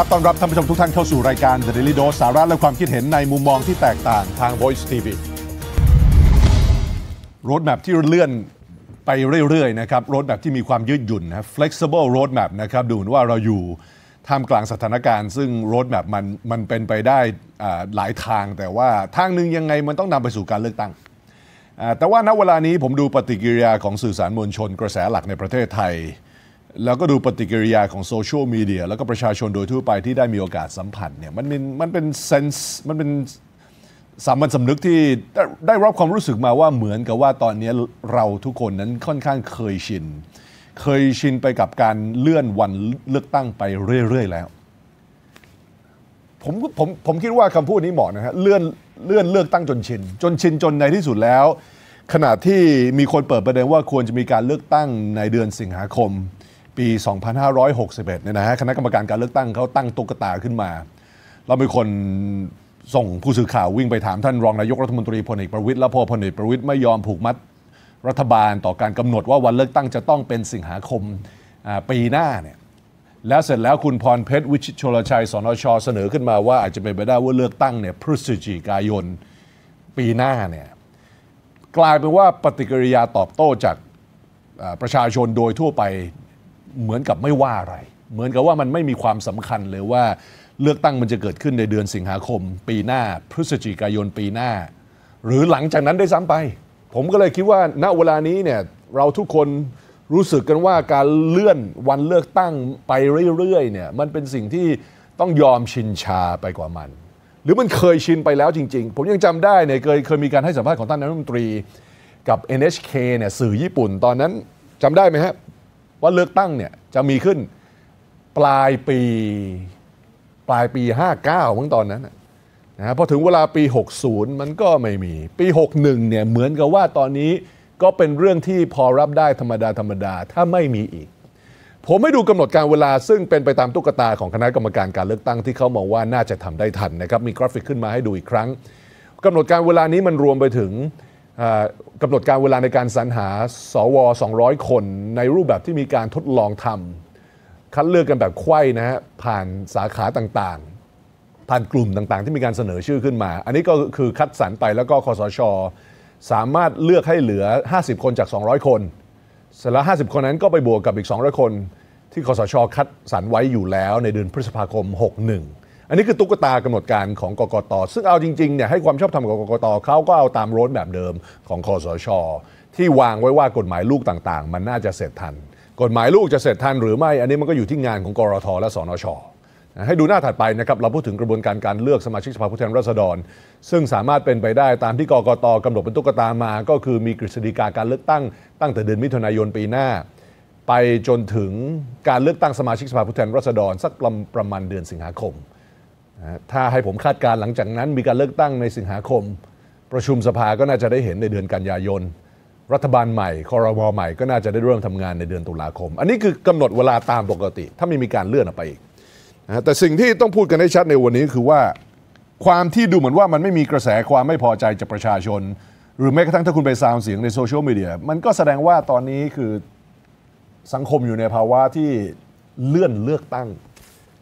ครับต้อนรับท่านผู้ชมทุกท่านเข้าสู่รายการ The Daily Dose สาระและความคิดเห็นในมุมมองที่แตกต่างทาง Voice TV รถแมพที่เลื่อนไปเรื่อย ๆ นะครับรถแมพที่มีความยืดหยุ่นนะ flexible roadmap นะครับ ดูเหมือนว่าเราอยู่ ท่ามกลางสถานการณ์ซึ่งรถแมพมันมันเป็นไปได้หลายทางแต่ว่าทางหนึ่งยังไงมันต้องนำไปสู่การเลือกตั้ง แต่ว่าณเวลานี้ผมดูปฏิกิริยาของสื่อสารมวลชนกระแสหลักในประเทศไทยแล้วก็ดูปฏิกิริยาของโซเชียลมีเดียแล้วก็ประชาชนโดยทั่วไปที่ได้มีโอกาสสัมผัสเนี่ยมันเป็นมันเป็นเซนส์มันเป็นสามัญสำนึกที่ได้ได้รับความรู้สึกมาว่าเหมือนกับว่าตอนนี้เราทุกคนนั้นค่อนข้างเคยชิน เคยชินไปกับการเลื่อนวันเลือกตั้งไปเรื่อย ๆ แล้ว ผมผมผมคิดว่าคำพูดนี้เหมาะนะฮะเลื่อนเลื่อนเลือกตั้งจนชิน จนชินจนในที่สุดแล้วขณะที่มีคนเปิดประเด็นว่าควรจะมีการเลือกตั้งในเดือนสิงหาคมปี 2561เนี่ยนะฮะ คณะกรรมการการเลือกตั้งเขาตั้งตุ๊กตาขึ้นมา เราเป็นคนส่งผู้สื่อข่าววิ่งไปถามท่านรองนายกรัฐมนตรีพลเอกประวิตยและพอพลเอกประวิตยไม่ยอมผูกมัดรัฐบาลต่อการกำหนดว่าวันเลือกตั้งจะต้องเป็นสิงหาคมปีหน้าเนี่ย แล้วเสร็จแล้วคุณพรเพชรวิชิตชลชัยสนชเสนอขึ้นมาว่าอาจจะเป็นไปได้ว่าเลือกตั้งเนี่ยพฤศจิกายนปีหน้าเนี่ย กลายเป็นว่าปฏิกิริยาตอบโต้จากประชาชนโดยทั่วไปเหมือนกับไม่ว่าอะไร เหมือนกับว่ามันไม่มีความสำคัญเลยว่าเลือกตั้งมันจะเกิดขึ้นในเดือนสิงหาคม ปีหน้า พฤศจิกายนปีหน้า หรือหลังจากนั้นได้ซ้ำไป ผมก็เลยคิดว่าณเวลานี้เนี่ยเราทุกคนรู้สึกกันว่าการเลื่อนวันเลือกตั้งไปเรื่อยๆเนี่ยมันเป็นสิ่งที่ต้องยอมชินชาไปกว่ามัน หรือมันเคยชินไปแล้วจริง ๆ ผมยังจำได้เนี่ยเคยเคยมีการให้สัมภาษณ์ของท่านนายกรัฐมนตรีกับ NHK เนี่ยสื่อญี่ปุ่น ตอนนั้นจำได้ไหมฮะว่าเลือกตั้งเนี่ยจะมีขึ้น ปลายปี ปลายปี 59เมื่อตอนนั้นนะพอถึงเวลาปี 60 มันก็ไม่มีปี 61เนี่ยเหมือนกับว่าตอนนี้ก็เป็นเรื่องที่พอรับได้ธรรมดาธรรมดาถ้าไม่มีอีก ผมไม่ดูกำหนดการเวลาซึ่งเป็นไปตามตุ๊กตาของคณะกรรมการการเลือกตั้งที่เขามองว่าน่าจะทำได้ทันนะครับ มีกราฟิกขึ้นมาให้ดูอีกครั้ง กำหนดการเวลานี้มันรวมไปถึงกำหนดการเวลาในการสรรหาสว200 คนในรูปแบบที่มีการทดลองทำคัดเลือกกันแบบไข้นะฮะผ่านสาขาต่างๆผ่านกลุ่มต่างๆ ที่มีการเสนอชื่อขึ้นมาอันนี้ก็คือคัดสรรไปแล้วก็คอสชสามารถเลือกให้เหลือ 50 คนจาก 200 คนเสร็จแล้ว50 คนนั้นก็ไปบวกกับอีก200คนที่คอสช คัดสรรไว้อยู่แล้ว ในเดือนพฤษภาคม 61อันนี้คือตุ๊กตากำหนดการของกกต ซึ่งเอาจริงๆเนี่ยให้ความชอบธรรมกับกกตเขาก็เอาตามรถแบบเดิมของคอสชที่วางไว้ว่ากฎหมายลูกต่างๆ มันน่าจะเสร็จทัน กฎหมายลูกจะเสร็จทันหรือไม่ อันนี้มันก็อยู่ที่งานของกรทและสนชให้ดูหน้าถัดไปนะครับ เราพูดถึงกระบวนการการเลือกสมาชิกสภาผู้แทนราษฎร ซึ่งสามารถเป็นไปได้ตามที่กกตกำหนดเป็นตุ๊กตามา ก็คือมีกฤษฎีกาการเลือกตั้งตั้งแต่เดือนมิถุนายนปีหน้า ไปจนถึงการเลือกตั้งสมาชิกสภาผู้แทนราษฎรสักประมาณเดือนสิงหาคมถ้าให้ผมคาดการ หลังจากนั้นมีการเลือกตั้งในสิงหาคม ประชุมสภาก็น่าจะได้เห็นในเดือนกันยายน รัฐบาลใหม่คอรมอใหม่ก็น่าจะได้เริ่มทำงานในเดือนตุลาคม อันนี้คือกำหนดเวลาตามปกติ ถ้าไม่มีการเลื่อนออกไปอีกแต่สิ่งที่ต้องพูดกันให้ชัดในวันนี้คือว่าความที่ดูเหมือนว่ามันไม่มีกระแสความไม่พอใจจากประชาชน หรือแม้กระทั่งถ้าคุณไปซาวเสียงในโซเชียลมีเดียมันก็แสดงว่าตอนนี้คือสังคมอยู่ในภาวะที่เลื่อนเลือกตั้ง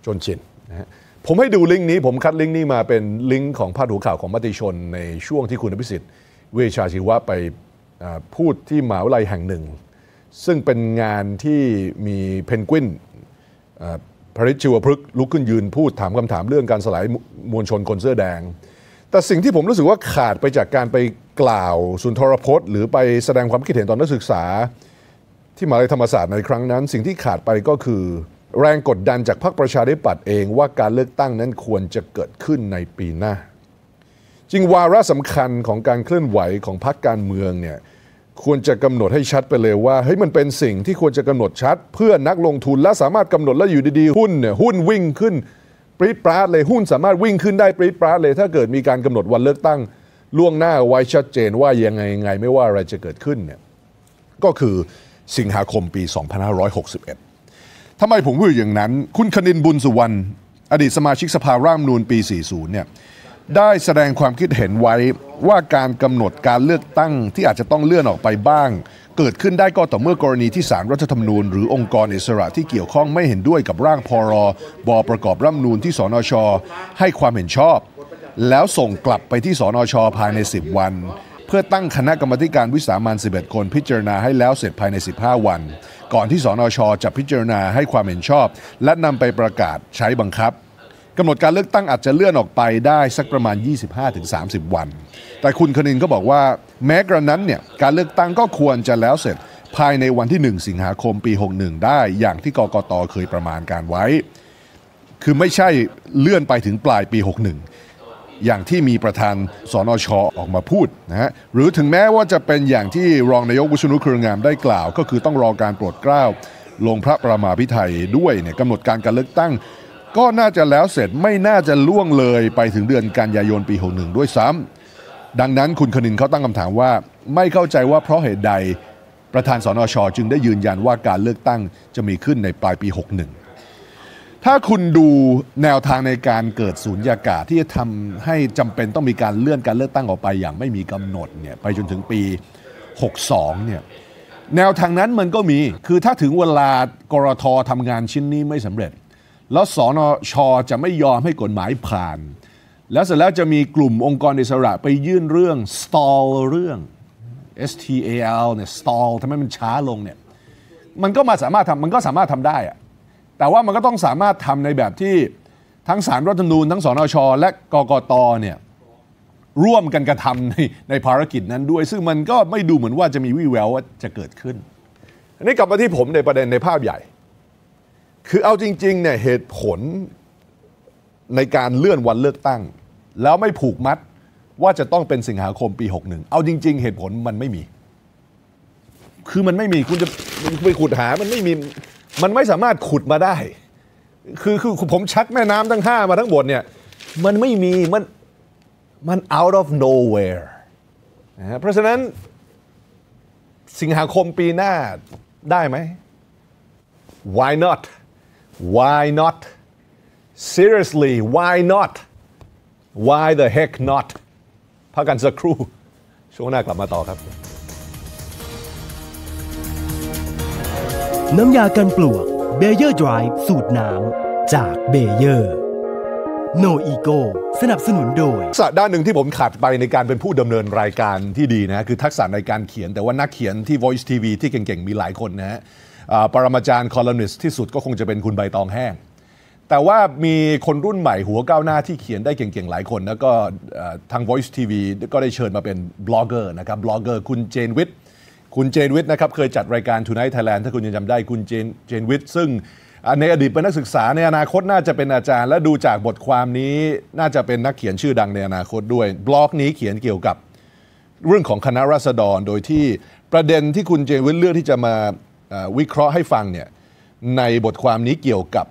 จนชินนะฮะผมให้ดูลิงก์นี้ผมคัดลิงก์นี้มาเป็นลิงก์ของพาดหัวข่าวของมติชนในช่วงที่คุณอภิสิทธิ์ เวชาชีวะ ไปพูดที่มหาวิทยาลัยแห่งหนึ่ง ซึ่งเป็นงานที่มีเพนกวินพริชิวพฤกลุกขึ้นยืนพูดถามคำถามเรื่องการสลายมวลชนคนเสื้อแดง แต่สิ่งที่ผมรู้สึกว่าขาดไปจากการไปกล่าว สุนทรพจน์ หรือไปแสดงความคิดเห็นตอนนักศึกษา ที่มหาวิทยาลัยธรรมศาสตร์ในครั้งนั้น สิ่งที่ขาดไปก็คือแรงกดดันจากพรรคประชาธิปัตย์เองว่าการเลือกตั้งนั้นควรจะเกิดขึ้นในปีหน้า จริงวาระสำคัญของการเคลื่อนไหวของพรรคการเมืองเนี่ยควรจะกำหนดให้ชัดไปเลยว่าเฮ้ยมันเป็นสิ่งที่ควรจะกำหนดชัด เพื่อนักลงทุนและสามารถกำหนดแล้วอยู่ดีๆ หุ้นเนี่ยหุ้นวิ่งขึ้นปรีปราดเลยหุ้นสามารถวิ่งขึ้นได้ปรีปราดเลย ถ้าเกิดมีการกำหนดวันเลือกตั้งล่วงหน้าไว้ชัดเจนว่ายังไงไงไม่ว่าอะไรจะเกิดขึ้นเนี่ยก็คือสิงหาคมปี 2561ทำไมผมพูดอย่างนั้น คุณคณินบุญสุวรรณอดีตสมาชิกสภาร่างนูนปี 40 เนี่ยได้แสดงความคิดเห็นไว้ว่าการกำหนดการเลือกตั้งที่อาจจะต้องเลื่อนออกไปบ้าง เกิดขึ้นได้ก็ต่อเมื่อกรณีที่สารรัฐธรรมนูญหรือองค์กรอิสระที่เกี่ยวข้องไม่เห็นด้วยกับร่างพรบประกอบรัฐมนูญที่สนชให้ความเห็นชอบ แล้วส่งกลับไปที่สนชภายใน 10 วัน เพื่อตั้งคณะกรรมการวิสามัน11 คน พิจารณาให้แล้วเสร็จภายใน 15 วันก่อนที่สนชจะพิจารณาให้ความเห็นชอบ และนำไปประกาศใช้บังคับกำหนดการเลือกตั้งอาจจะเลื่อนออกไปได้สักประมาณ 25-30 วัน แต่คุณคณินก็บอกว่าแม้กระนั้นเนี่ย การเลือกตั้งก็ควรจะแล้วเสร็จภายในวันที่ 1 สิงหาคมปี 61 ได้ อย่างที่กกตเคยประมาณการไว้ คือไม่ใช่เลื่อนไปถึงปลายปี 61อย่างที่มีประธานสอนอชอออกมาพูดนะฮะหรือถึงแม้ว่าจะเป็นอย่างที่รองนายกวุชนุเครืองามได้กล่าว ก็คือต้องรอการโปรดเกล้าลงพระประมาพิไทยด้วยเนี่ยกำหนดการการเลือกตั้ง ก็น่าจะแล้วเสร็จไม่น่าจะล่วงเลยไปถึงเดือนกันยายนปี 61 ด้วยซ้ำดังนั้นคุณคณินเขาตั้งคำถามว่าไม่เข้าใจว่าเพราะเหตุใด ประธานสอนอชอจึงได้ยืนยันว่าการเลือกตั้งจะมีขึ้นในปลายปี 61ถ้าคุณดูแนวทางในการเกิดสูญยากาศที่จะทำให้จำเป็นต้องมีการเลื่อนการเลือกตั้งออกไปอย่างไม่มีกำหนดเนี่ยไปจนถึงปี 62 เนี่ย แนวทางนั้นมันก็มี คือถ้าถึงเวลากรททำงานชิ้นนี้ไม่สำเร็จ แล้วสนช จะไม่ยอมให้กฎหมายผ่าน แล้วเสร็จแล้วจะมีกลุ่มองค์กรอิสระไปยื่นเรื่อง stall เรื่อง stall เนี่ย stall ทำให้มันช้าลงเนี่ยมันก็มาสามารถทำมันก็สามารถทำได้อะแต่ว่ามันก็ต้องสามารถทำในแบบที่ทั้งสารรัฐธรรมนูญทั้งสนชและกกตเนี่ยร่วมกันกระทำในในภารกิจนั้นด้วย ซึ่งมันก็ไม่ดูเหมือนว่าจะมีวี่แววว่าจะเกิดขึ้น อันนี้กลับมาที่ผมในประเด็นในภาพใหญ่ คือเอาจริงๆเนี่ยเหตุผลในการเลื่อนวันเลือกตั้ง แล้วไม่ผูกมัดว่าจะต้องเป็นสิงหาคมปี61เอาจริง ๆเหตุผลมันไม่มี คือมันไม่มีคุณจะไปขุดหามันไม่มีมันไม่สามารถขุดมาได้ คือคือผมชักแม่น้ำทั้งห้ามาทั้งบทเนี่ย มันไม่มี มัน มัน out of nowhere นะเพราะฉะนั้นสิงหาคมปีหน้าได้ไหม why not why not seriously why not why the heck not พักกันสักครู่ช่วงหน้ากลับมาต่อครับน้ำยากันปลวกเบเยอร์ดรายสูตรน้ำ จากเบเยอร์โนอีโกสนับสนุนโดยสด้านหนึ่งที่ผมขาดไปในการเป็นผู้ดำเนินรายการที่ดีนะคือทักษะในการเขียน แต่ว่านักเขียนที่ Voice TV ที่เก่ง ๆ มีหลายคนนะฮะปรมาจารย์คอลัมนิสที่สุดก็คงจะเป็นคุณใบตองแห้ง แต่ว่ามีคนรุ่นใหม่หัวก้าวหน้าที่เขียนได้เก่ง ๆ หลายคนแล้วก็ทาง Voice TV ก็ได้เชิญมาเป็นบล็อกเกอร์นะครับบล็อกเกอร์คุณเจนวิทย์คุณเจนวิทย์นะครับเคยจัดรายการ Tonight Thailand ถ้าคุณยังจำได้คุณเจนเจนวิทย์ซึ่งในอดีตเป็นนักศึกษาในอนาคตน่าจะเป็นอาจารย์ และดูจากบทความนี้น่าจะเป็นนักเขียนชื่อดังในอนาคตด้วย บล็อกนี้เขียนเกี่ยวกับเรื่องของคณะราษฎรโดยที่ประเด็นที่คุณเจนวิทย์เลือกที่จะมาวิเคราะห์ให้ฟังเนี่ยในบทความนี้เกี่ยวกับ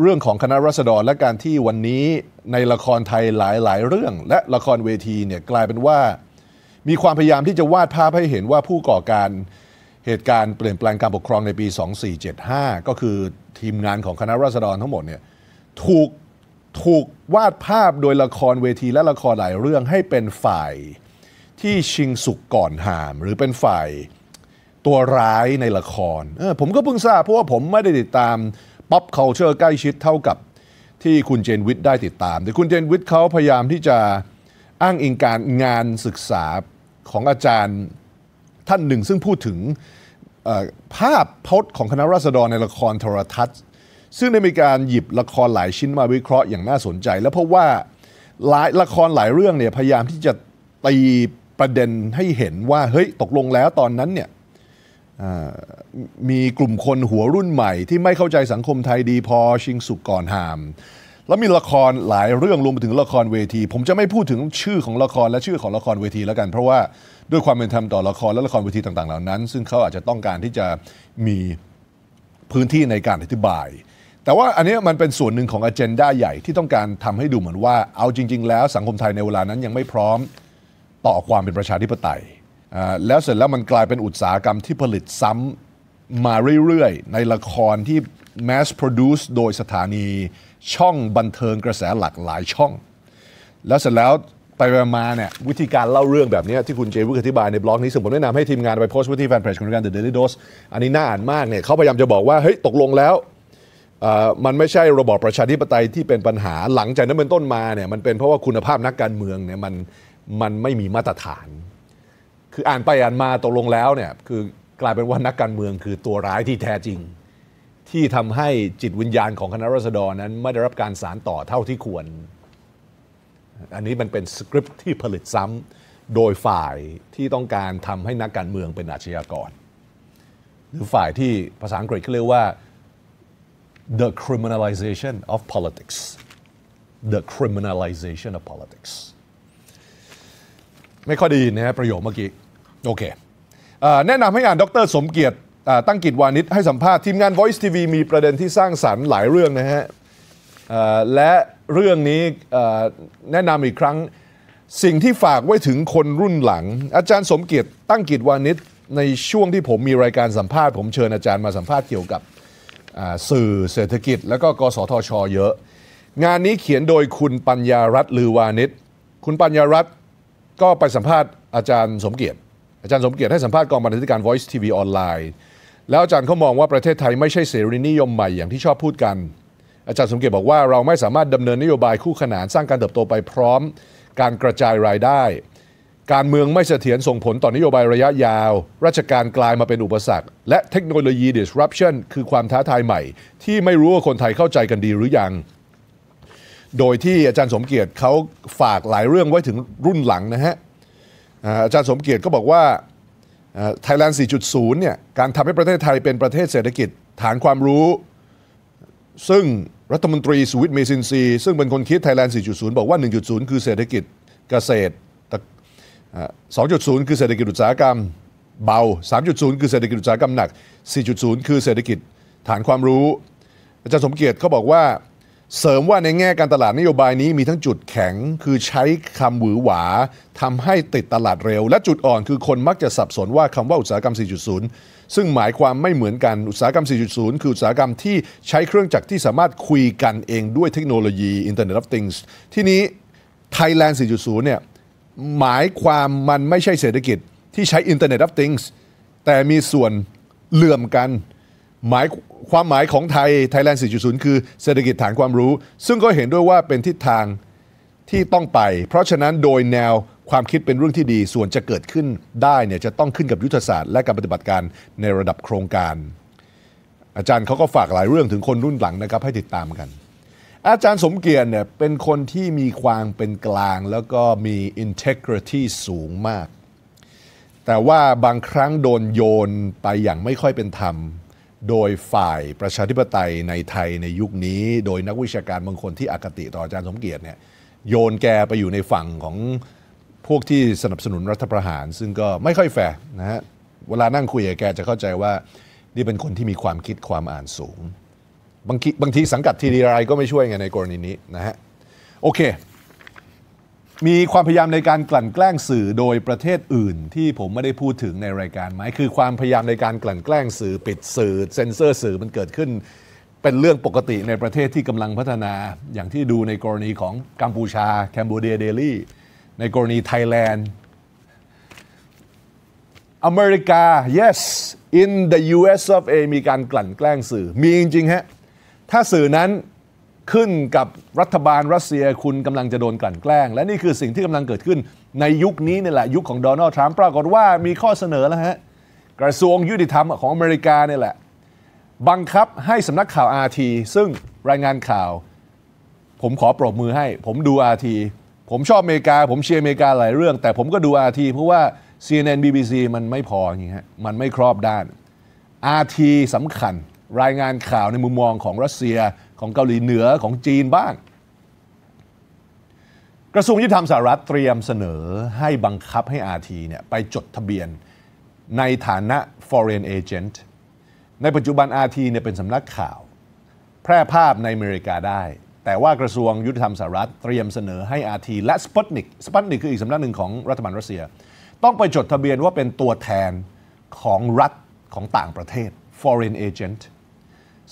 เรื่องของคณะรัษฎรและการที่วันนี้ในละครไทยหลายๆเรื่อง และละครเวทีเนี่ยกลายเป็นว่ามีความพยายามที่จะวาดภาพให้เห็นว่าผู้ก่อการเหตุการณ์เปลี่ยนแปลงการปกครองในปี 2475 ก็คือทีมงานของคณะราษฎรทั้งหมดเนี่ยถูก ถูกวาดภาพโดยละครเวทีและละครหลายเรื่องให้เป็นฝ่ายที่ชิงสุกก่อนหาม หรือเป็นฝ่ายตัวร้ายในละครผมก็เพิ่งทราบเพราะว่าผมไม่ได้ติดตาม ป๊อปเคานเชอร์ใกล้ชิดเท่ากับที่คุณเจนวิทย์ได้ติดตามแต่คุณเจนวิทย์เขาพยายามที่จะอ้างอิงการงานศึกษาของอาจารย์ท่านหนึ่ง ซึ่งพูดถึงภาพพจน์ของคณะราษฎรในละครโทรทัศน์ ซึ่งได้มีการหยิบละครหลายชิ้นมาวิเคราะห์อย่างน่าสนใจ และเพราะว่าหลายละครหลายเรื่องเนี่ยพยายามที่จะตีประเด็นให้เห็นว่าเฮ้ยตกลงแล้วตอนนั้นเนี่ยมีกลุ่มคนหัวรุ่นใหม่ที่ไม่เข้าใจสังคมไทยดีพอชิงสุกก่อนหามแล้วมีละครหลายเรื่องรวมไปถึงละครเวที ผมจะไม่พูดถึงชื่อของละครและชื่อของละครเวที แล้วกัน เพราะว่าด้วยความเป็นธรรมต่อละครและละครเวทีต่างๆเหล่านั้น ซึ่งเขาอาจจะต้องการที่จะมีพื้นที่ในการอธิบาย แต่ว่าอันนี้มันเป็นส่วนหนึ่งของอเจนดาใหญ่ที่ต้องการทำให้ดูเหมือนว่าเอาจริง ๆ แล้วสังคมไทยในเวลานั้นยังไม่พร้อมต่อความเป็นประชาธิปไตยแล้วเสร็จแล้วมันกลายเป็นอุตสาหกรรมที่ผลิตซ้ำมาเรื่อยๆในละครที่ mass produce โดยสถานีช่องบันเทิงกระแสหลักหลายช่อง แล้วเสร็จแล้วไปมาเนี่ยวิธีการเล่าเรื่องแบบนี้ที่คุณเจวุฒิอธิบายในบล็อกนี้สงผมแนะนำให้ทีมงานไปโพสต์ไว้ที่แฟนเพจของาการ The Daily Dose อันนี้น่าอ่านมากเนี่ยเขาพยายามจะบอกว่าเฮ้ยตกลงแล้ว มันไม่ใช่ระบอบประชาธิปไตยที่เป็นปัญหาหลังจากนั้นเป็นต้นมาเนี่ยมันเป็นเพราะว่าคุณภาพนักการเมืองเนี่ยมันมันไม่มีมาตรฐาน คืออ่านไปอ่านมาตกลงแล้วเนี่ยคือกลายเป็นว่านักการเมือง คือตัวร้ายที่แท้จริงที่ทำให้จิตวิญญาณของคณะรัษฎรนั้นไม่ได้รับการสารต่อเท่าที่ควร อันนี้มันเป็นสคริปที่ผลิตซ้ำโดยฝ่ายที่ต้องการทำให้นักการเมืองเป็นอาชญากร หรือฝ่ายที่ภาษาอังกฤษเขาเรียกว่า the criminalization of politics the criminalization of politics ไม่ค่อยดีนะะประโยคเมื่อกี้ โอเคแนะนำให้อ่านดรสมเกียรติตั้งกิจวานิชให้สัมภาษณ์ทีมงาน Voice TV มีประเด็นที่สร้างสารรค์หลายเรื่องนะฮะ และเรื่องนี้แนะนำอีกครั้งสิ่งที่ฝากไว้ถึงคนรุ่นหลัง อาจารย์สมเกียรติตั้งกิจวานิชในช่วงที่ผมมีรายการสัมภาษณ์ผมเชิญอาจารย์มาสัมภาษณ์เกี่ยวกับสื่อเศรษฐกิจแล้วก็กสทช เยอะ งานนี้เขียนโดยคุณปัญญารัตน์ลือวานิชคุณปัญญารัตน์ก็ไปสัมภาษณ์อาจารย์สมเกียรติอาจารย์สมเกียรติให้สัมภาษณ์กองบรรณาธิการ Voice TV ออนไลน์แล้วอาจารย์เขามองว่าประเทศไทยไม่ใช่เสรีนิยมใหม่อย่างที่ชอบพูดกัน อาจารย์สมเกียรติบอกว่าเราไม่สามารถดำเนินนโยบายคู่ขนานสร้างการเติบโตไปพร้อม การกระจายรายได้ การเมืองไม่เสถียรส่งผลต่อนโยบายระยะยาว ราชการกลายมาเป็นอุปสรรค และเทคโนโลยี disruption คือความท้าทายใหม่ ที่ไม่รู้ว่าคนไทยเข้าใจกันดีหรือยัง โดยที่อาจารย์สมเกียรติเขาฝากหลายเรื่องไว้ถึงรุ่นหลังนะฮะอาจารย์สมเกียรติก็บอกว่าไทยแลนด์4.0 เนี่ย การทำให้ประเทศไทยเป็นประเทศเศรษฐกิจฐานความรู้ ซึ่งรัฐมนตรีสุวิทย์เมซินซีซึ่งเป็นคนคิดไทยแลนด์4.0 บอกว่า 1.0 คือเศรษฐกิจเกษตร 2.0 คือเศรษฐกิจอุตสาหกรรมเบา 3.0 คือเศรษฐกิจอุตสาหกรรมหนัก 4.0 คือเศรษฐกิจฐานความรู้ อาจารย์สมเกียรติเขาบอกว่าเสริมว่าในแง่การตลาดนโยบายนี้มีทั้งจุดแข็งคือใช้คำหวือหวาทำให้ติดตลาดเร็วและจุดอ่อนคือคนมักจะสับสนว่าคำว่าอุตสาหกรรม 4.0 ซึ่งหมายความไม่เหมือนกันอุตสาหกรรม 4.0 คืออุตสาหกรรมที่ใช้เครื่องจักรที่สามารถคุยกันเองด้วยเทคโนโลยี Internet of Things ที่นี้ Thailand 4.0 เนี่ยหมายความมันไม่ใช่เศรษฐกิจที่ใช้ Internet of Things แต่มีส่วนเหลื่อมกันหมายความหมายของไทยไทยแลนด์4.0 คือเศรษฐกิจฐานความรู้ ซึ่งก็เห็นด้วยว่าเป็นทิศทางที่ต้องไป เพราะฉะนั้นโดยแนวความคิดเป็นเรื่องที่ดีส่วนจะเกิดขึ้นได้เนี่ยจะต้องขึ้นกับยุทธศาสตร์และการปฏิบัติการในระดับโครงการ อาจารย์เขาก็ฝากหลายเรื่องถึงคนรุ่นหลังนะครับให้ติดตามกัน อาจารย์สมเกียรติเนี่ยเป็นคนที่มีความเป็นกลางแล้วก็มี integrity สูงมากแต่ว่าบางครั้งโดนโยนไปอย่างไม่ค่อยเป็นธรรมโดยฝ่ายประชาธิปไตยในไทยในยุคนี้ โดยนักวิชาการบางคนที่อคติ ต่ออาจารย์สมเกียรติเนี่ยโยนแกไปอยู่ในฝั่งของพวกที่สนับสนุนรัฐประหาร ซึ่งก็ไม่ค่อยแฟร์นะฮะเวลานั่งคุยกับแกจะเข้าใจว่านี่เป็นคนที่มีความคิดความอ่านสูง บางทีบางทีสังกัดทีดีไรก็ไม่ช่วยไงในกรณีนี้นะฮะโอเคมีความพยายามในการกลั่นแกล้งสื่อโดยประเทศอื่น ที่ผมไม่ได้พูดถึงในรายการไหมคือความพยายามในการกลั่นแกล้งสื่อปิดสื่อ เซ็นเซอร์สื่อมันเกิดขึ้น เป็นเรื่องปกติในประเทศที่กำลังพัฒนา อย่างที่ดูในกรณีของกัมพูชาแคนเบเดียเดลี่ในกรณีไทยแลนด์อเมริกา yes in the US of A มีการกลั่นแกล้งสื่อมีจริง ๆฮะถ้าสื่อนั้นขึ้นกับรัฐบาลรัสเซียคุณกำลังจะโดนกลั่นแกล้ง และนี่คือสิ่งที่กำลังเกิดขึ้นในยุคนี้นี่แหละยุคของโดนัลด์ทรัมป์ปรากฏว่ามีข้อเสนอแล้วฮะ กระทรวงยุติธรรมของอเมริกาเนี่ยแหละ บังคับให้สำนักข่าวอาทีซึ่งรายงานข่าว ผมขอปรบมือให้ ผมดูอาทีผมชอบอเมริกา ผมเชียร์อเมริกาหลายเรื่อง แต่ผมก็ดูอาทีเพราะว่า CNN BBC มันไม่พออย่างเงี้ยมันไม่ครอบด้านอาทีสำคัญรายงานข่าวในมุมมองของรัสเซียของเกาหลีเหนือของจีนบ้างกระทรวงยุติธรรมสหรัฐ เตรียมเสนอให้บังคับให้อาทีเนี่ยไปจดทะเบียนในฐานะ foreign agent ในปัจจุบันอาทีเนี่ยเป็นสำนักข่าว แพร่ภาพในอเมริกาได้ แต่ว่ากระทรวงยุติธรรมสหรัฐ เตรียมเสนอให้อาทีและสปอตนิกสปอตนิกคืออีกสำนักหนึ่งของรัฐบาลรัสเซีย ต้องไปจดทะเบียนว่าเป็นตัวแทนของรัฐของต่างประเทศ foreign agent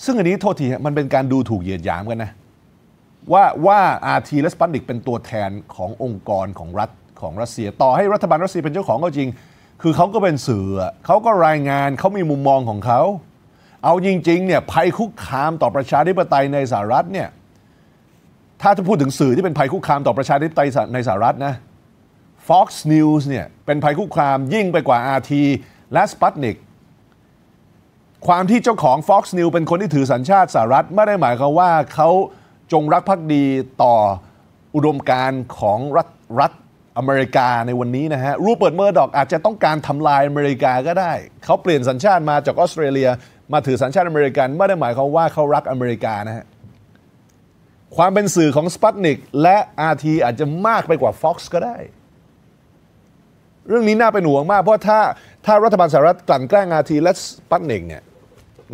ซึ่งอันนี้โทษทีมันเป็นการดูถูกเหยียดหยามกันนะ ว่าว่าอาร์ทีและสปันดิกเป็นตัวแทนขององค์กรของรัฐของรัสเซียต่อให้รัฐบาลรัสเซียเป็นเจ้าของก็จริง คือเขาก็เป็นสื่อเขาก็รายงานเขามีมุมมองของเขา เอาจริงๆเนี่ยภัยคุกคามต่อประชาธิปไตยในสหรัฐเนี่ยถ้าจะพูดถึงสื่อที่เป็นภัยคุกคามต่อประชาธิปไตยในสหรัฐนะ Fox News เนี่ยเป็นภัยคุกคามยิ่งไปกว่า RT และ Sputnik ความที่เจ้าของ Fox News เป็นคนที่ถือสัญชาติสหรัฐ ไม่ได้หมายความว่าเขาจงรักภักดีต่ออุดมการของรัฐรัฐอเมริกาในวันนี้นะฮะรูเปิดเมอร์ดอกอาจจะต้องการทำลายอเมริกาก็ได้เขาเปลี่ยนสัญชาติมาจากออสเตรเลีย มาถือสัญชาติอเมริกันไม่ได้หมายความว่าเขารักอเมริกานะฮะความเป็นสื่อของสปัตนิกและอาทีอาจจะมากไปกว่า Fox ก็ได้ เรื่องนี้น่าเป็นห่วงมากเพราะถ้าถ้ารัฐบาลสหรัฐกลั่นแกล้งอาทีและสปัตนิกเนี่ย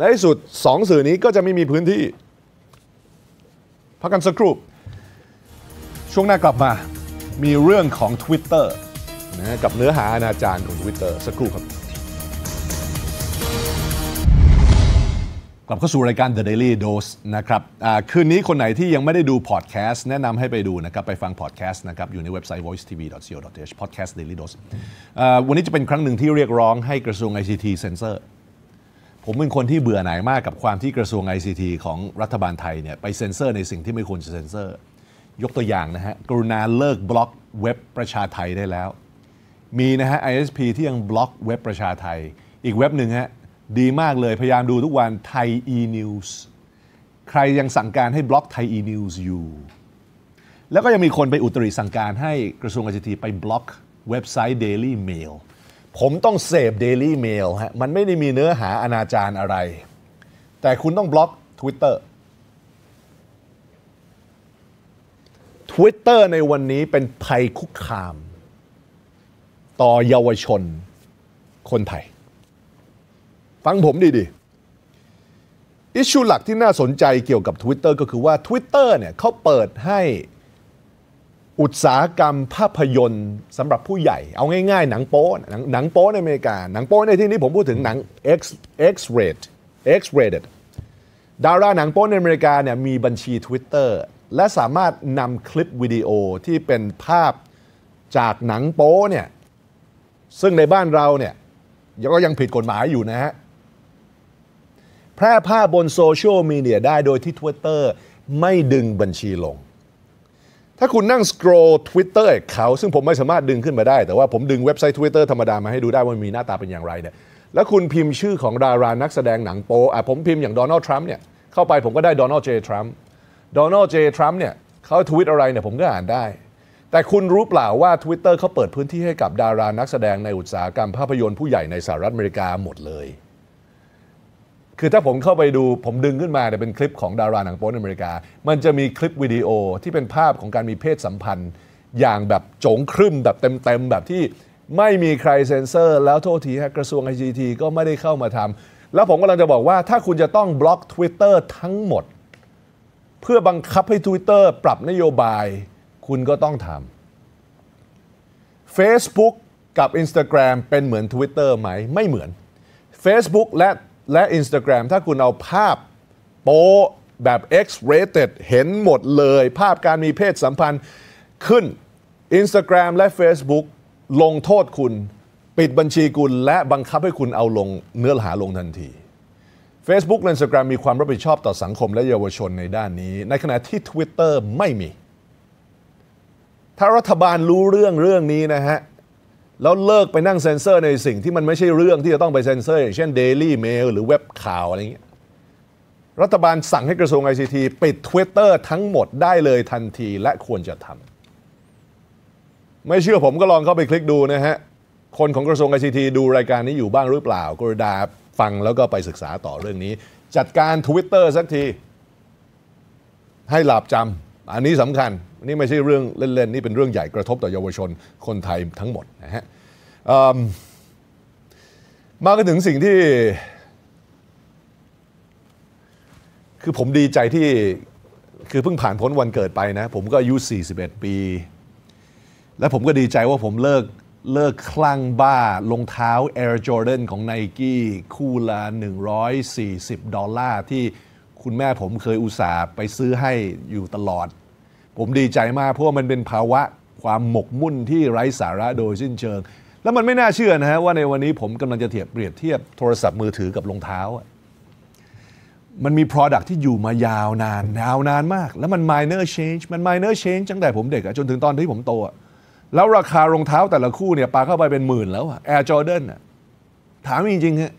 ในที่สุดสองสื่อนี้ก็จะไม่มีพื้นที่พักกันสักครู่ช่วงหน้ากลับมา มีเรื่องของ Twitter นะกับเนื้อหาอนาจารของ Twitter สักครู่ครับ กลับเข้าสู่รายการ The Daily Dose นะครับคืนนี้คนไหนที่ยังไม่ได้ดูพอดแคสต์แนะนำให้ไปดูนะครับ ไปฟังพอดแคสต์นะครับอยู่ในเว็บไซต์ voicetv.co.th podcast daily dose วันนี้จะเป็นครั้งหนึ่งที่เรียกร้องให้กระทรวง ICT เซ็นเซอร์ผมเป็นคนที่เบื่อหน่ายมากกับความที่กระทรวง ICT ของรัฐบาลไทยเนี่ยไปเซ็นเซอร์ในสิ่งที่ไม่ควรจะเซ็นเซอร์ ยกตัวอย่างนะฮะ กรุณาเลิกบล็อกเว็บประชาไทยได้แล้ว มีนะฮะ ISP ที่ยังบล็อกเว็บประชาไทย อีกเว็บหนึ่งฮะดีมากเลยพยายามดูทุกวันไทย e-news ใครยังสั่งการให้บล็อกไทย e-news อยู่ แล้วก็ยังมีคนไปอุตริสั่งการให้กระทรวง ICT ไปบล็อกเว็บไซต์ Daily Mail ผมต้องเสพ Daily Mail ฮะมันไม่ได้มีเนื้อหาอนาจารอะไร แต่คุณต้องบล็อก Twitter Twitter ในวันนี้เป็นภัยคุกคาม ต่อเยาวชนคนไทย ฟังผมดีๆอิชูหลักที่น่าสนใจเกี่ยวกับ Twitter ก็คือว่า Twitter เนี่ยเขาเปิดให้อุตสาหกรรมภาพยนตร์สำหรับผู้ใหญ่ เอาง่ายๆ หนังโป๊หนังหนังโป๊ในอเมริกาหนังโป๊ในที่นี้ผมพูดถึงหนัง X X rated X rated ดาราหนังโป๊ในอเมริกาเนี่ยมีบัญชี Twitter และสามารถนำคลิปวิดีโอที่เป็นภาพจากหนังโป๊เนี่ยซึ่งในบ้านเราเนี่ยก็ยังผิดกฎหมายอยู่นะฮะแพร่ภาพบนโซเชียลมีเดียได้โดยที่ Twitter ไม่ดึงบัญชีลงถ้าคุณนั่งสครอลทวิตเตอร์เขาซึ่งผมไม่สามารถดึงขึ้นมาได้แต่ว่าผมดึงเว็บไซต์ Twitter ธรรมดามาให้ดูได้ว่ามีหน้าตาเป็นอย่างไรเนี่ยแล้วคุณพิมพ์ชื่อของดารานักแสดงหนังโป๊อ่ะผมพิมพ์อย่างโดนัลด์ทรัมป์เนี่ยเข้าไปผมก็ได้โดนัลด์เจทรัมป์โดนัลด์เจทรัมป์เนี่ยเขาทวิตอะไรเนี่ยผมก็อ่านได้ แต่คุณรู้เปล่าว่า Twitter เขาเปิดพื้นที่ให้กับดารานักแสดงในอุตสาหกรรมภาพยนตร์ผู้ใหญ่ในสหรัฐอเมริกาหมดเลยคือถ้าผมเข้าไปดูผมดึงขึ้นมาเนี่ยเป็นคลิปของดาราหนังโป๊นอเมริกา มันจะมีคลิปวิดีโอที่เป็นภาพของการมีเพศสัมพันธ์ อย่างแบบ โจงครึ่มแบบเต็มๆ แบบที่ไม่มีใครเซ็นเซอร์ แล้วโทษทีฮะกระทรวงไอจีทีก็ไม่ได้เข้ามาทำแล้วผมกำลังจะบอกว่าถ้าคุณจะต้องบล็อก Twitter ทั้งหมด เพื่อบังคับให้ Twitter ปรับนโยบายคุณก็ต้องทำ Facebook กับ Instagram เป็นเหมือน Twitter ไหมไม่เหมือน Facebook และและ Instagram ถ้าคุณเอาภาพโป๊แบบ X-rated เห็นหมดเลย ภาพการมีเพศสัมพันธ์ขึ้น Instagram และ Facebook ลงโทษคุณ ปิดบัญชีคุณ และบังคับให้คุณเอาลงเนื้อหาลงทันที Facebook และ Instagram มีความรับผิดชอบต่อสังคมและเยาวชนในด้านนี้ ในขณะที่ Twitter ไม่มี ถ้ารัฐบาลรู้เรื่องเรื่องนี้นะฮะแล้วเลิกไปนั่งเซ็นเซอร์ในสิ่งที่มันไม่ใช่เรื่องที่จะต้องไปเซ็นเซอร์ อย่างเช่นเดลี่เมลหรือเว็บข่าว อะไรเงี้ย รัฐบาลสั่งให้กระทรวงไอซีทีปิด Twitter ทั้งหมดได้เลยทันทีและควรจะทำไม่เชื่อผมก็ลองเข้าไปคลิกดูนะฮะ คนของกระทรวงไอซีทีดูรายการนี้อยู่บ้างหรือเปล่ากรดาฟังแล้วก็ไปศึกษาต่อเรื่องนี้ จัดการ Twitter สักทีให้หลาบจำอันนี้สำคัญนี่ไม่ใช่เรื่องเล่นๆ นี่เป็นเรื่องใหญ่กระทบต่อเยาวชนคนไทยทั้งหมดนะฮะมาถึงสิ่งที่ คือผมดีใจที่ คือเพิ่งผ่านพ้นวันเกิดไปนะ ผมก็อายุ 41 ปี และผมก็ดีใจว่าผมเลิกเลิกคลั่งบ้ารองเท้า Air Jordan ของ n นกี้คู่ละ 140 ดอลลาร์ที่คุณแม่ผมเคยอุตส่าห์ไปซื้อให้อยู่ตลอด ผมดีใจมากเพราะมันเป็นภาวะความหมกมุ่นที่ไร้สาระโดยสิ้นเชิง แล้วมันไม่น่าเชื่อนะฮะว่าในวันนี้ผมกำลังจะเทียบเปรียบเทียบโทรศัพท์มือถือกับรองเท้า มันมี Product ที่อยู่มายาวนานยาวนานมากแล้วมัน minor change มัน minor change ตั้งแต่ผมเด็กจนถึงตอนที่ผมโตแล้วราคารองเท้าแต่ละคู่เนี่ยปาเข้าไปเป็นหมื่นแล้วอะ Air Jordan อะถามจริงๆฮะ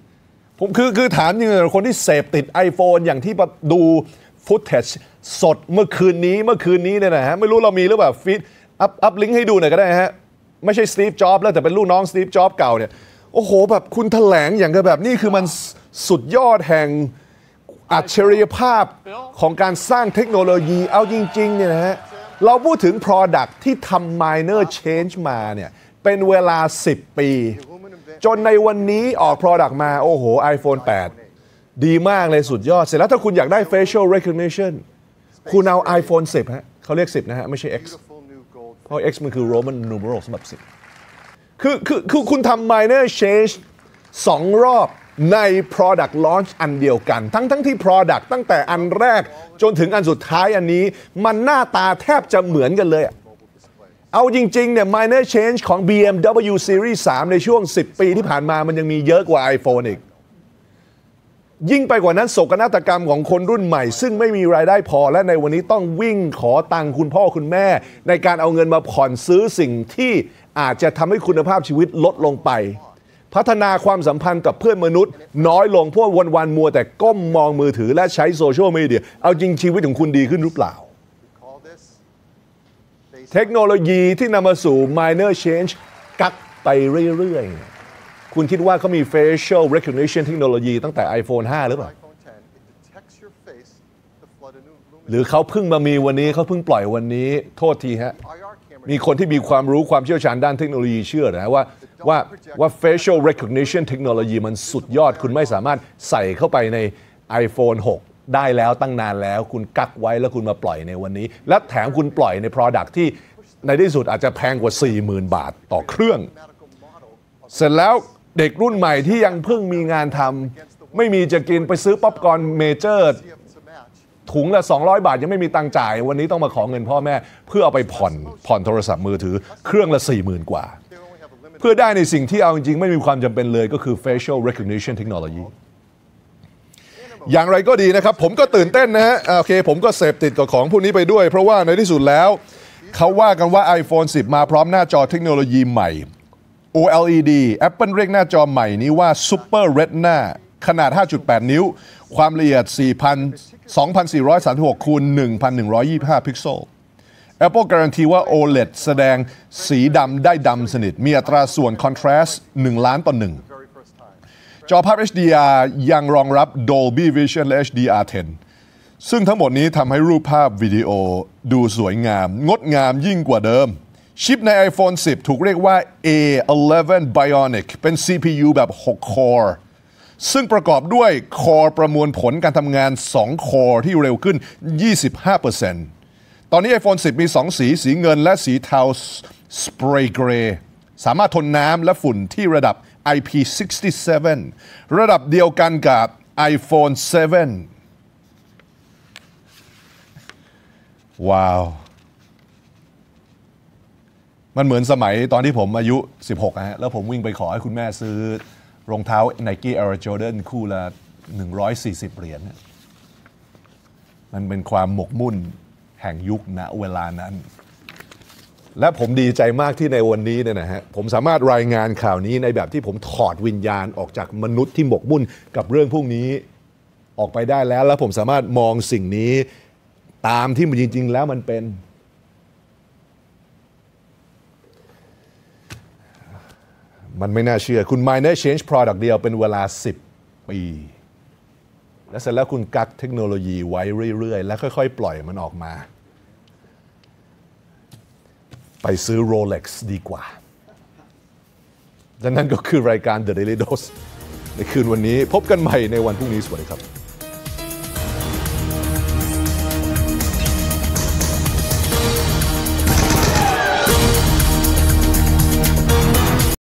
ผมคือคือถามจริงๆคนที่เสพติด iPhone อย่างที่ดูฟุตเทจสดเมื่อคืนนี้เมื่อคืนนี้เนี่ยนะฮะไม่รู้เรามีหรือเปล่าฟีดอัพอัพลิงก์ให้ดูหน่อยก็ได้ฮะไม่ใช่สตีฟจ็อบแล้วแต่เป็นลูกน้องสตีฟจ็อบเก่าเนี่ยโอ้โห แบบคุณถแถลงอย่างกับแบบนี่คือมันสุดยอดแห่งอัจฉริยภาพของการสร้างเทคโนโลยีเอาจริง ๆเนี่ยนะฮะ เราพูดถึง Product ที่ทำ minor change มาเนี่ย เป็นเวลา 10 ปีจนในวันนี้ออก Product มา โอ้โห iPhone 8 ดีมากเลย สุดยอดเสร็จแล้วถ้าคุณอยากได้ facial recognition คุณเอา iPhone 10 ฮะเขาเรียก 10 นะฮะไม่ใช่ X เพราะ X มันคือ Roman numeral สำหรับ 10คือคือคือคุณทำ minor change สองรอบใน Product Launch อันเดียวกัน ทั้งทั้งที่ Product ตั้งแต่อันแรกจนถึงอันสุดท้ายอันนี้ มันหน้าตาแทบจะเหมือนกันเลยอะเอาจริง ๆ เนี่ย minor change ของ BMW Series 3 ในช่วง 10 ปีที่ผ่านมามันยังมีเยอะกว่า iPhone อีก ยิ่งไปกว่านั้นโศกนาฏกรรมของคนรุ่นใหม่ ซึ่งไม่มีรายได้พอและในวันนี้ต้องวิ่งขอตังค์คุณพ่อคุณแม่ ในการเอาเงินมาผ่อนซื้อสิ่งที่อาจจะทำให้คุณภาพชีวิตลดลงไป พัฒนาความสัมพันธ์กับเพื่อนมนุษย์ น้อยลงเพราะวันวันมัว แต่ก้มมองมือถือ และใช้โซเชียลมีเดียเอาจริงชีวิตของคุณดีขึ้นหรือเปล่าเทคโนโลยีที่นำมาสู่ minor change กักไปเรื่อยๆ คุณคิดว่าเขามี facial recognition เทคโนโลยีตั้งแต่ iPhone 5 หรือเปล่า หรือเขาเพิ่งมามีวันนี้เขาเพิ่งปล่อยวันนี้โทษทีฮะ มีคนที่มีความรู้ความเชี่ยวชาญด้านเทคโนโลยีเชื่อนะ ว่าว่าว่า facial recognition เทคโนโลยีมันสุดยอดคุณไม่สามารถใส่เข้าไปใน iPhone 6ได้แล้วตั้งนานแล้วคุณกักไว้แล้วคุณมาปล่อยในวันนี้ และแถมคุณปล่อยใน Product ที่ในที่สุดอาจจะแพงกว่า 40,000 บาทต่อเครื่อง เสร็จแล้วเด็กรุ่นใหม่ที่ยังเพิ่งมีงานทำไม่มีจะกินไปซื้อป๊อปคอรนเมเจอร์ถุงละ 200 บาท ยังไม่มีตังจ่าย วันนี้ต้องมาขอเงินพ่อแม่ เพื่อเอาไปผ่อนผ่อนโทรศัพท์มือถือเครื่องละ40,000 กว่า เพื่อได้ในสิ่งที่เอาจริงๆไม่มีความจำเป็นเลยก็คือ facial recognition technology อย่างไรก็ดีนะครับ ผมก็ตื่นเต้นนะฮะโอเค ผมก็เสพติดกับของพวกนี้ไปด้วย เพราะว่าในที่สุดแล้ว เขาว่ากันว่า iPhone 10 มาพร้อมหน้าจอเทคโนโลยีใหม่ OLED Apple เรียกหน้าจอใหม่นี้ว่า Super Retina ขนาด 5.8 นิ้ว ความละเอียด2,436คูณ1,125 พิกเซล Apple การันตีว่า OLED แสดงสีดำได้ดำสนิท มีอัตราส่วนคอนทราสต์1ล้านต่อ1จอภาพ HDR ยังรองรับ Dolby Vision และ HDR10 ซึ่งทั้งหมดนี้ทำให้รูปภาพวิดีโอดูสวยงาม งดงามยิ่งกว่าเดิม ชิปใน iPhone 10 ถูกเรียกว่า A11 Bionic เป็น CPU แบบ 6 Core ซึ่งประกอบด้วย core ประมวลผลการทำงาน 2 core ที่เร็วขึ้น 25%ตอนนี้ iPhone 10 มี 2 สีสีเงินและสีเทา Spray Gray สามารถทนน้ำและฝุ่นที่ระดับ IP67 ระดับเดียวกันกับ iPhone 7ว้าว มันเหมือนสมัยตอนที่ผมอายุ 16ฮะ แล้วผมวิ่งไปขอให้คุณแม่ซื้อรองเท้า Nike Air Jordan คู่ละ 140 เหรียญ มันเป็นความหมกมุ่นแห่งยุคณเวลานั้นและผมดีใจมากที่ในวันนี้เนี่ยนะฮะผมสามารถรายงานข่าวนี้ในแบบที่ผมถอดวิญญาณออกจากมนุษย์ที่หมกมุ่น กับเรื่องพวกนี้ออกไปได้แล้วและผมสามารถมองสิ่งนี้ตามที่มันจริง ๆ แล้วมันเป็น มันไม่น่าเชื่อคุณ Minor Change Product เดียวเป็นเวลา 10 ปี และเสร็จแล้วคุณกักเทคโนโลยีไว้เรื่อย ๆ และค่อย ๆ ปล่อยมันออกมาไปซื้อ Rolex ดีกว่า ดังนั้นก็คือรายการ The Daily Dose ในคืนวันนี้พบกันใหม่ในวันพรุ่งนี้สวัสดีครับ